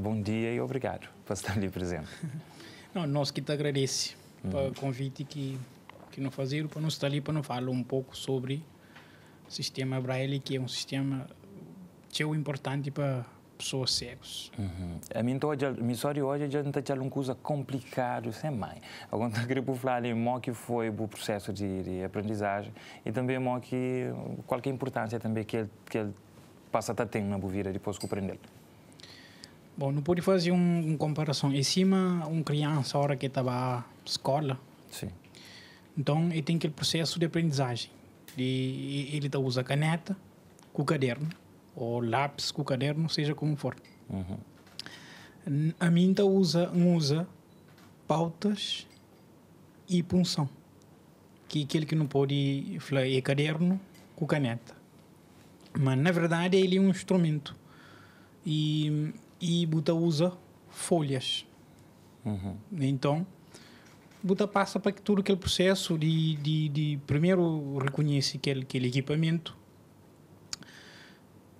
Bom dia e obrigado por estar ali presente. Não, nós que te agradece uhum. pelo convite que que não fazer para não estar ali para não falar um pouco sobre o sistema Braille que é um sistema tão importante para pessoas cegas. Uhum. A minha história, hoje é hoje já não está tá uma coisa complicada sem é mãe. Agora eu queria falar ali, Mó que foi o processo de, de, aprendizagem e também Mó que qual é a importância também que ele, que ele passa a ter na vida depois que aprender. Bom, não pude fazer assim um, uma comparação. Em cima, um criança, a hora que estava na escola. Sim. Então, ele tem aquele processo de aprendizagem. E, ele tá usa caneta com caderno, ou lápis com caderno, seja como for. Uhum. A mim, tá usa, usa pautas e punção. Que aquele que não pode falar é caderno com caneta. Mas, na verdade, ele é um instrumento. E e Buda usa folhas. Uhum. Então, Buda passa para que todo aquele processo de, de, de primeiro reconhece aquele, aquele equipamento,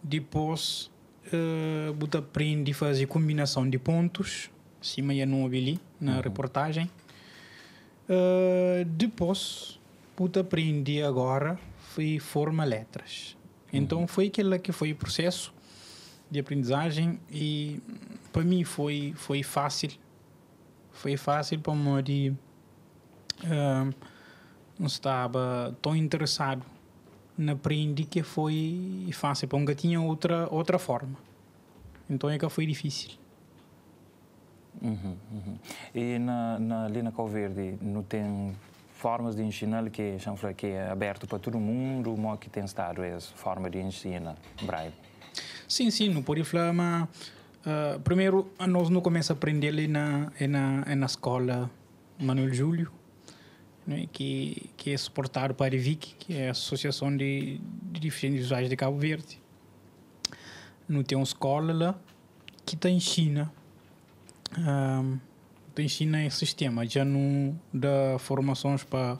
depois uh, Buda aprende a fazer combinação de pontos, cima e não ali na uhum. reportagem. Uh, depois Buda aprende agora foi forma letras. Então uhum. foi aquele que foi o processo de aprendizagem e para mim foi foi fácil foi fácil para mim de uh, ah, não estava tão interessado na aprendi que foi fácil para nunca tinha é outra outra forma então é que foi difícil uhum, uhum. e na na Lina Calverde não tem formas de ensinar que que é aberto para todo mundo o que tem estado é essa forma de ensinar Braille Sim, sim, no Puriflama. Uh, eh, primeiro, nós não começamos a aprender ali na, é na, é na escola Manuel Júlio, né, que, que é suportado para a que é a Associação de, de Deficientes Visuais de Cabo Verde. Não tem uma escola lá que está em China. Um, ehm, tem China esse sistema, já não dá formações para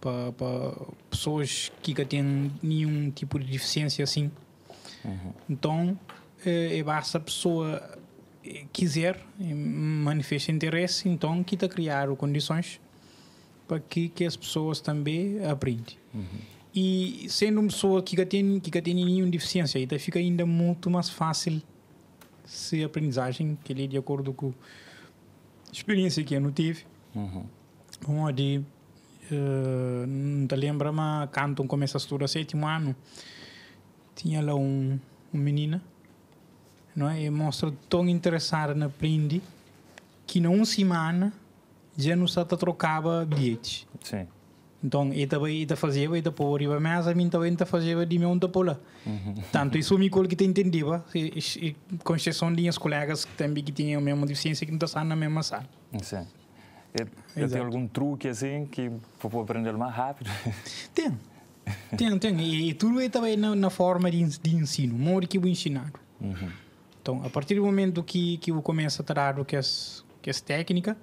para pessoas que não têm nenhum tipo de deficiência assim Uhum. Então, eh, é basta a pessoa eh, quiser, manifesta interesse, então quita criar condições para que, que as pessoas também aprendam. Uhum. E sendo uma pessoa que tem, que tem nenhuma deficiência, então fica ainda muito mais fácil se a aprendizagem, que ele é de acordo com a experiência que eu não tive, uhum. onde uh, eh, não te lembra, mas cantam começa a estudar sétimo ano, tinha lá um, uma menina, não é? E mostra tão interessada na prende que numa semana já não se trocava bilhetes. Sim. Então, eu também eu fazia, eu por mas a mim também eu fazia de mim onde pola. Uhum. Tanto isso me colo que te entendia, com exceção de meus colegas que também que tinham a mesma deficiência que não estão na mesma sala. Sim. E, tem algum truque assim que para aprender mais rápido? Tem. Tem, tem. E tudo é também na, na forma de, de ensino, um eu ensinado. Uhum. Então, a partir do momento que, que eu começo a tratar o que é, que é técnica,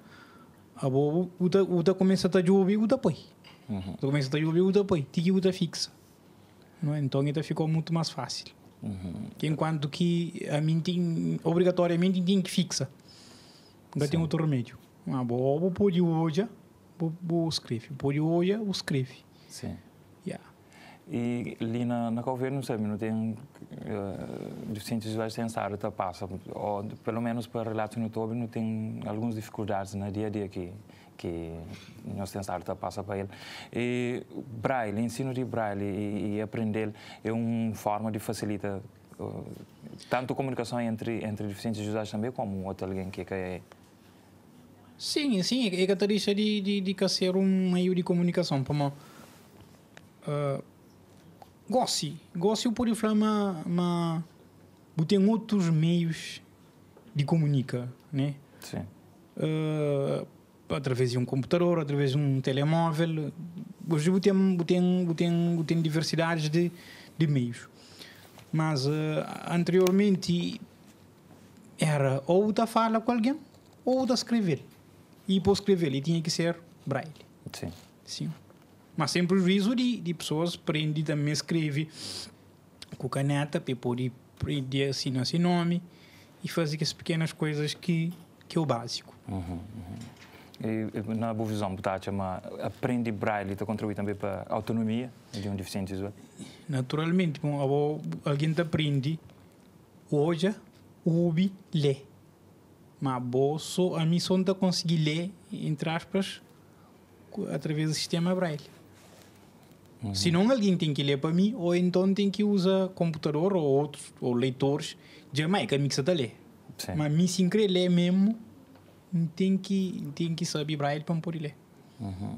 a boa, uta, da começa a te ouvir, uta põe. Uhum. começa a te ouvir, uta põe. o uta fixa. Não é? Então, ainda ficou muito mais fácil. Uhum. Enquanto que a mim tem, obrigatoriamente, tem que fixa. Ainda tem outro remédio. A ah, boa, vou pôr de hoje, o escreve, escrever. Pôr de hoje, o escreve. Sim. E ali na, na governo, sei não tem uh, deficientes visuais sem sarta passa, ou pelo menos para relatos no outubro não tem algumas dificuldades no dia a dia que que não temos sarta passa para ele. E braille, ensino de braille e, e aprender é uma forma de facilitar uh, tanto a comunicação entre entre deficientes visuais também como outro alguém que é, é. Sim, sim, é que é a de de de ser um meio de comunicação para uma uh, Gossi. Gossi por falar, é mas, tem outros meios de comunicar, né? Sim. Uh, através de um computador, através de um telemóvel. Hoje tem, tem, tem, diversidades de, de meios. Mas uh, anteriormente era ou da fala com alguém ou da escrever. E para escrever ele tinha que ser braille. Sim. Sim mas sempre o riso de, de pessoas prende também escreve com caneta para poder prender assinar esse nome e fazer essas pequenas coisas que, que é o básico. Uhum, uhum. E, na boa visão, Butacha, mas aprende braille está contribui também para a autonomia de um deficiente visual? Naturalmente, bom, alguém aprende hoje, ouve, lê. Mas a missão de conseguir ler, entre aspas, através do sistema braille. Uhum. Se não, alguém tem que ler para mim, ou então tem que usar computador ou outros, ou leitores. Jamaica, mim que você está ler. Sim. Mas mim, sem querer ler mesmo, tem que, tem que saber braille para me poder ler. Uhum.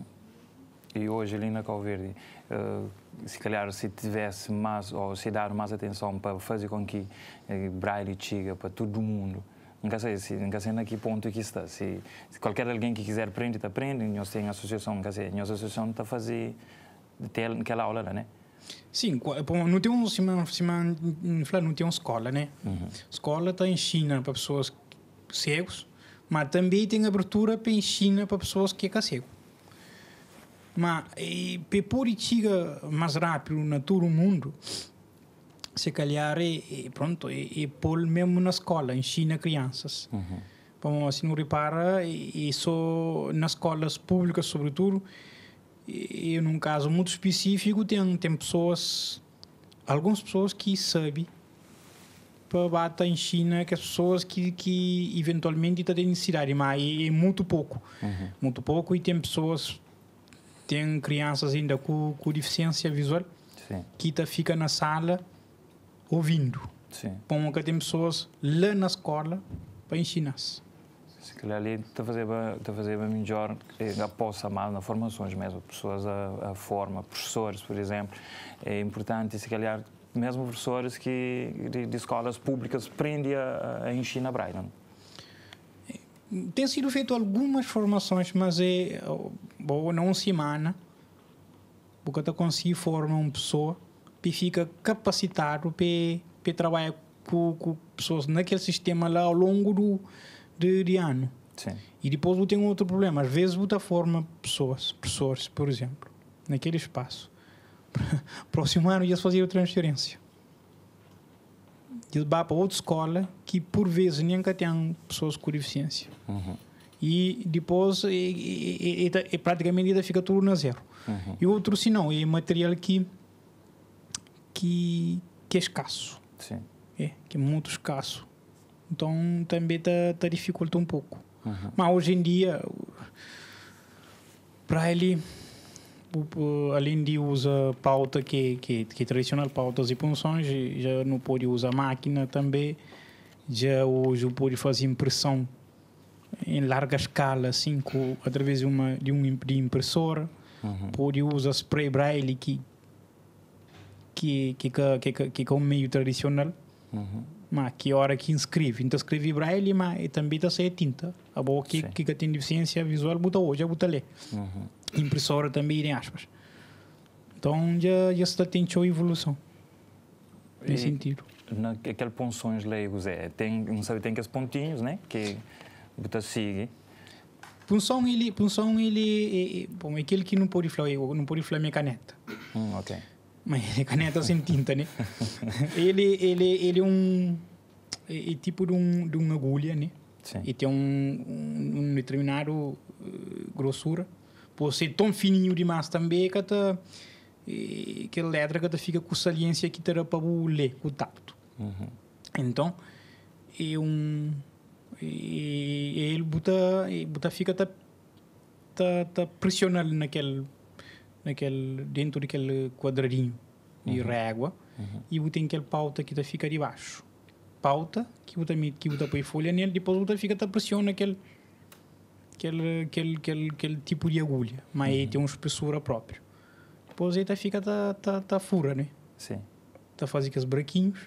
E hoje, ali na Calverde, uh, se calhar se tivesse mais, ou se dar mais atenção para fazer com que uh, eh, braille chegue para todo mundo, nunca sei se nunca sei na que ponto é que está se, se qualquer alguém que quiser aprende está aprende nós tem associação nunca sei nossa associação está fazer till naquela aula lá, né? Sim, não tem um, se man, se man, não tem uma escola, né? Uhum. Escola está em China para pessoas cegos, er eh, mas também tem abertura para em China para pessoas que é cego. Mas para poder chegar mais rápido na todo o mundo, se calhar é, pronto, é, é pôr mesmo na escola, em China crianças. Uhum. Bom, assim, não repara, e, e só nas escolas públicas, sobretudo, eu num caso muito específico tem tem pessoas algumas pessoas que sabem para bater em China que as pessoas que que eventualmente têm necessidade mas é, é, muito pouco uhum. muito pouco e tem pessoas tem crianças ainda com, com deficiência visual Sim. que tá fica na sala ouvindo Sim. Bom, que tem pessoas lá na escola para ensinar se calhar ali é fazer fazeva melhor é, a mal nas formações mesmo, pessoas a, a forma, professores, por exemplo, é importante se calhar mesmo professores que de, de escolas públicas prende a, a ensinar Tem sido feito algumas formações, mas é boa não semana, porque até consigo formar uma pessoa que fica capacitado para trabalhar com, com pessoas naquele sistema lá ao longo do de, de ano. Sim. E depois tem um outro problema. Às vezes você forma pessoas, professores, por exemplo, naquele espaço. Próximo ano ia-se fazer a transferência. Ele vai para outra escola que, por vezes, nunca tem pessoas com deficiência. Uhum. E depois, e, e, e, tá, e praticamente, ainda fica tudo na zero. Uhum. E outro, se não, é material que, que, que é escasso. Sim. É, que é muito escasso. Então também tá, tá dificulta um pouco. Uhum. Mas hoje em dia, para ele, além de usar pauta que, que, que tradicional, pautas e punções, já não pode usar máquina também. Já hoje pode fazer impressão em larga escala, assim, com, através de uma de um de impressora. Uhum. Pode usar spray braille que que que que, que, que é um meio tradicional. Uhum mas que hora que inscreve. Então escreve braille, mas também está sem tinta. A boa que, Sim. que tem deficiência visual, bota hoje, bota ali. Uhum. Impressora também, em aspas. Então já, já está tendo evolução. Nesse sentido. aquele punções leigos, é, tem, não sabe, tem aqueles pontinhos, né? Que bota sigue. Punção, ele, punção, ele, é, bom, aquele que não pode falar, não pode falar minha caneta. Hum, mm, ok mas é caneta sem tinta, né? ele, ele, ele é um... É, tipo de, um, de uma agulha, né? Sim. E tem um, um, um determinado uh, grossura. Pode ser tão fininho demais também que tá que a letra que tá fica com saliência que terá para o ler, com o tacto. Uhum. Então, é um... E, é, é, ele bota, é, bota fica tá, tá, tá pressionando naquele naquele, dentro daquele quadradinho de uhum. régua uhum. e você tem aquele pauta que fica debaixo. Pauta que você, que você põe folha nele, depois você fica pressiona aquele, aquele, aquele, aquele, aquele tipo de agulha, mas uhum. aí tem uma espessura própria. Depois aí tá, fica tá, tá, tá fura, né? Sim. Tá fazendo aqueles braquinhos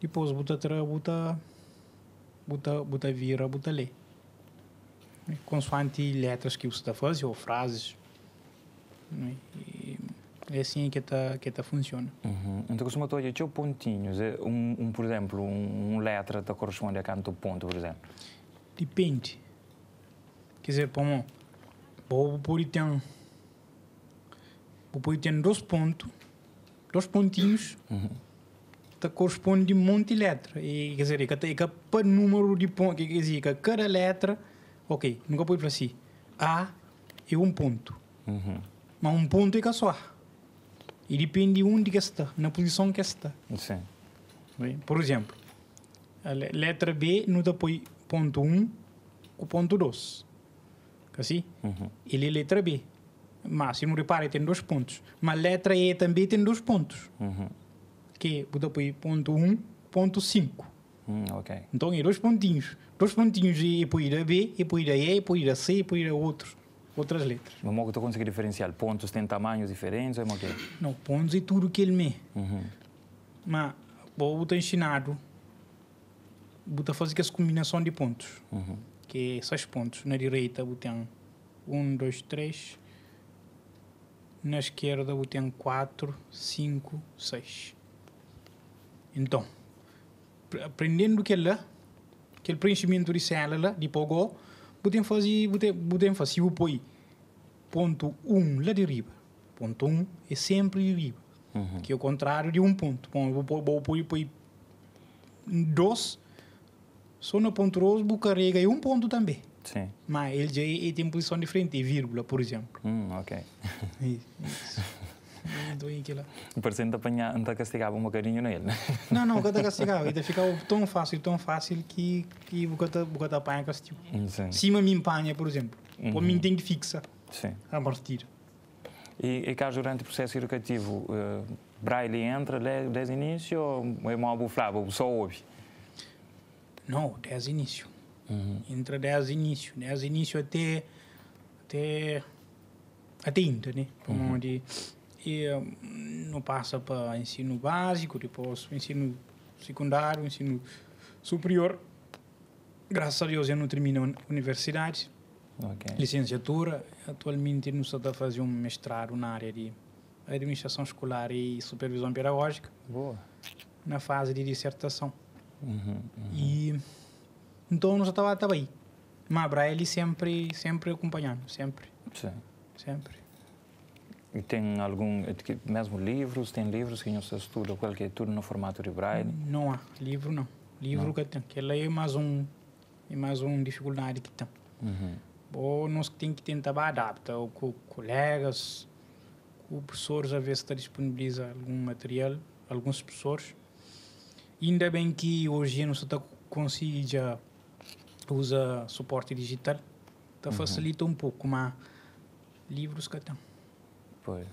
depois bota, bota, bota, bota vira, bota lê consoante letras que você está fazendo ou frases e é assim que está que está funciona. Uhum. Então, costuma tu olhar pontinhos, um, eh? um, por exemplo, um, letra que corresponde a quanto ponto, por exemplo? Depende. Quer dizer, bom, vou por tem vou por dois pontos, dois pontinhos, uhum. tá corresponde a um monte de letra. E, quer dizer, que cada número de pontos, quer dizer, que cada letra, ok, nunca pode para si. A é um ponto. Uhum. Mas um ponto é que só. E depende de onde que está, na posição que está. Sim. Por exemplo, a letra B não põe ponto 1 um, com ponto 2. Assim? Uhum. Ele é letra B. Mas, se não repare, tem dois pontos. Mas a letra E também tem dois pontos. Uhum. Que você põe ponto 1, ponto 5. Hum, okay. Então, é dois pontinhos. Dois pontinhos e ir a B, e ir a E, e ir a C, e ir a outro outras letras. Mas como tu consegue diferenciar? Pontos têm tamanhos diferentes ou é que? Não, pontos é tudo que ele me. Uhum. Mas, vou te tá ensinado, vou fazer essa combinação de pontos. Uhum. Que esses é pontos, na direita, vou ter um, dois, três. Na esquerda, vou ter quatro, cinco, seis. Então, aprendendo que ele, preenchimento de célula, de pogo putem fazer, putem, putem fazer, o põe ponto 1 um lá de riba. Ponto 1 um é sempre de riba, uhum. que é o contrário de um ponto. Bom, eu vou pôr, põe dois, só no ponto 2 vou carregar um ponto também. Sim. Mas ele já é, é tem posição diferente, vírgula, por exemplo. Hum, mm, ok. Isso. amendoim, aquilo. Parecendo apanhar, não te castigava um bocadinho nele. Né? Não, não, o que te é castigava. E ficava tão fácil, tão fácil que, que o que te apanha castigo. Sim. Cima me empanha, por exemplo. Uhum. Ou me tem que fixa. Sim. A partir. E, e caso durante o processo educativo, uh, Braille entra desde o início ou é uma buflava, só ouve? Não, desde o início. Uhum. Entra desde o início. Desde o início até. até. até indo, né? Uhum. Onde e hum, não passa para ensino básico, depois tipo, ensino secundário, ensino superior. Graças a Deus eu não termino a universidade, okay. licenciatura. Atualmente não estou a fazer um mestrado na área de administração escolar e supervisão pedagógica. Boa. Na fase de dissertação. Uhum, uhum. E então não estava aí. Mas Braille sempre, sempre acompanhando, sempre. Sim. Sempre. E tem algum, é mesmo livros, tem livros que não se estuda, qualquer é tudo no formato de braille? Não há, livro não. Livro não. que tem, que é mais um, é mais uma dificuldade que tem. Uhum. Ou nós tem que tentar adaptar, ou com colegas, com professores, a ver se está disponibiliza algum material, alguns professores. Ainda bem que hoje não se está conseguindo usar suporte digital, tá uhum. facilita um pouco, mas livros que tem. Pois.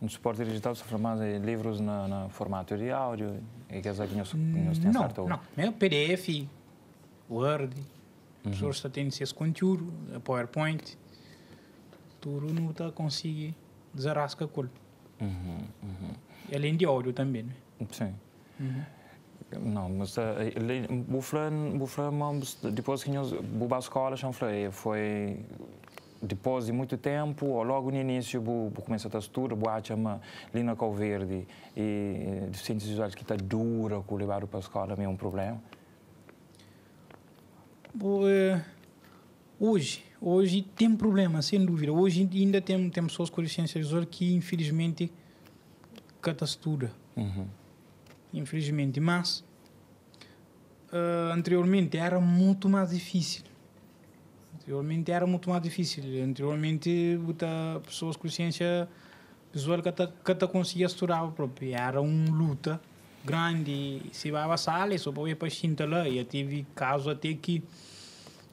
No suporte digital sofre mais livros na, na formato de áudio e que as aguinhas têm certo... Não, não. É PDF, Word, uhum. pessoas estão tendo esse conteúdo, PowerPoint, tudo não está conseguindo desarrascar aquilo. Uhum, uhum. Além de áudio também, né? Sim. Uhum. Não, mas uh, bufran, bufran, depois que eu, a escola, foi depois de muito tempo, ou logo no início, vou, começo começar a estudar, vou achar lina Lina Calverde e eh, deficientes visuais que está dura com levar para a escola, é um problema? Boa. Eh, hoje, hoje tem problema, sem dúvida. Hoje ainda tem, tem pessoas com deficiência visual que, infelizmente, catastudam. Uhum. Infelizmente, mas uh, anteriormente era muito mais difícil Anteriormente era muito mais difícil. Anteriormente, pessoas com ciência visual que até, que até conseguia próprio. Era uma luta grande. Se vai à sala, é só para ir para a lá. Eu tive caso até que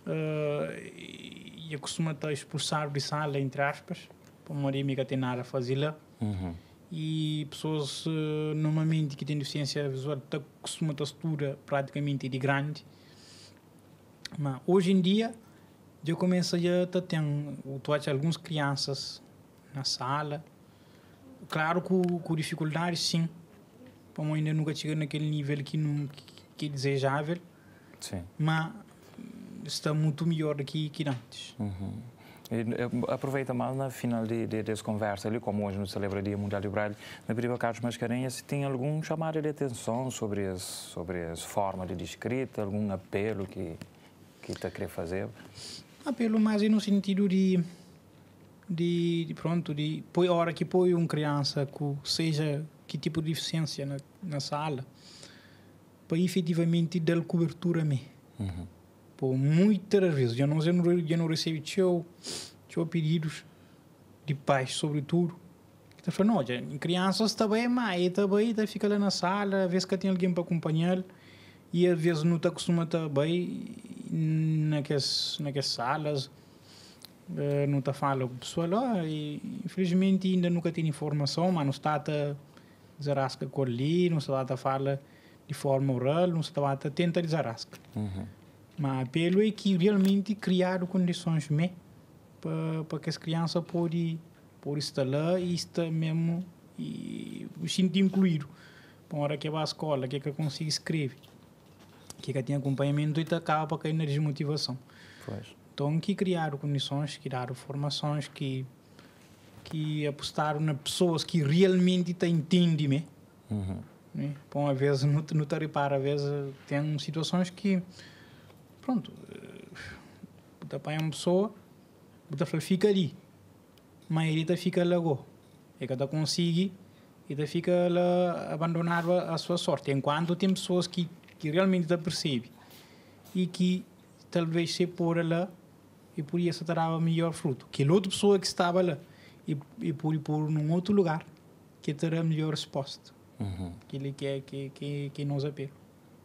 uh, eu costumo estar expulsado de sala, entre aspas, para uma amiga ter nada a fazer lá. Uhum. E pessoas, uh, normalmente, que têm deficiência visual, costumam estar estourar praticamente de grande. Mas hoje em dia, eu comecei a ter algumas crianças na sala. Claro com, com dificuldades sim. Como ainda nunca cheguei naquele nível que, não, que é desejável. Sim. Mas está muito melhor do que, que antes. Uhum. aproveita mal na final de, de, dessa conversa ali, como hoje no celebra Dia Mundial do Braille, na Bíblia Carlos Mascarenhas, se tem algum chamado de atenção sobre as sobre as forma de escrita, algum apelo que que está querendo fazer? apelo ah, pelo mais no sentido de, de, de pronto, de põe hora que põe uma criança com seja que tipo de deficiência na, na sala, para efetivamente dar cobertura a mim. Uhum. Pô, muitas vezes, eu não, eu não, recebo teu, teu pedidos de pais, sobretudo, que tá falando, olha, crianças também, mais também, tá, tá, fica lá na sala, às vezes que tem alguém para acompanhar, e às vezes não está acostumado também, tá naquelas, naquelas salas. Uh, eh, não está fala com o pessoal lá ah, e infelizmente ainda nunca tem informação, mas não está a zarasca com ali, não está a falar de forma oral, não está a tentar zarasca. Uhum. Mas pelo é que realmente criaram condições me para que as crianças podem por estar lá e estar mesmo e se incluir. Para hora que vai à escola, que é que eu consigo escrever que tem acompanhamento e acaba caindo na desmotivação. Pois. Então, que criar condições, criar formações que que apostar na pessoas que realmente te entendem, né? Uhum. Né? Bom, às vezes não, não te repara, às vezes tem situações que, pronto, eh, te apanha uma pessoa, você fica ali, mas ele fica logo, é que cada consegue, e fica lá abandonar a sua sorte. Enquanto tem pessoas que que realmente te percebe e que talvez se pôr lá e por isso terá melhor fruto que a outra pessoa que estava lá e, e por por pôr num outro lugar que terá melhor resposta uhum. que ele quer que que que nós apelo